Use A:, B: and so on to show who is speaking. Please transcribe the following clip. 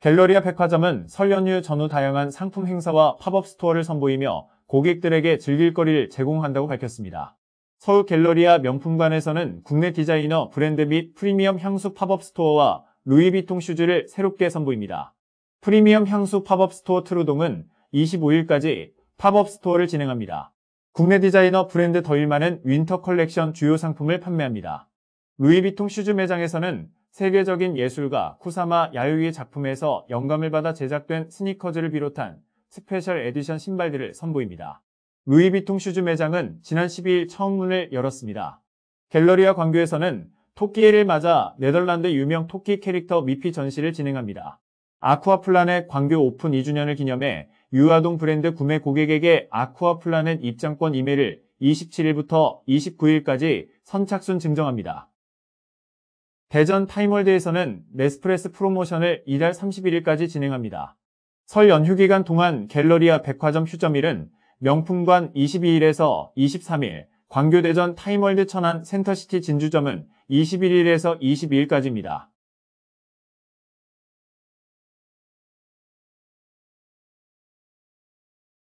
A: 갤러리아 백화점은 설 연휴 전후 다양한 상품 행사와 팝업 스토어를 선보이며 고객들에게 즐길 거리를 제공한다고 밝혔습니다. 서울 갤러리아 명품관에서는 국내 디자이너 브랜드 및 프리미엄 향수 팝업 스토어와 루이비통 슈즈를 새롭게 선보입니다. 프리미엄 향수 팝업 스토어 트루동은 25일까지 팝업 스토어를 진행합니다. 국내 디자이너 브랜드 더일만은 윈터 컬렉션 주요 상품을 판매합니다. 루이비통 슈즈 매장에서는 세계적인 예술가 쿠사마 야유이의 작품에서 영감을 받아 제작된 스니커즈를 비롯한 스페셜 에디션 신발들을 선보입니다. 루이비통 슈즈 매장은 지난 12일 처음 문을 열었습니다. 갤러리와 광교에서는 토끼해를 맞아 네덜란드 유명 토끼 캐릭터 미피 전시를 진행합니다. 아쿠아플라넷 광교 오픈 2주년을 기념해 유아동 브랜드 구매 고객에게 아쿠아플라넷 입장권 이메일을 27일부터 29일까지 선착순 증정합니다. 대전 타임월드에서는 메스프레스 프로모션을 이달 31일까지 진행합니다. 설 연휴 기간 동안 갤러리아 백화점 휴점일은 명품관 22일에서 23일, 광교대전 타임월드 천안 센터시티 진주점은 21일에서 22일까지입니다.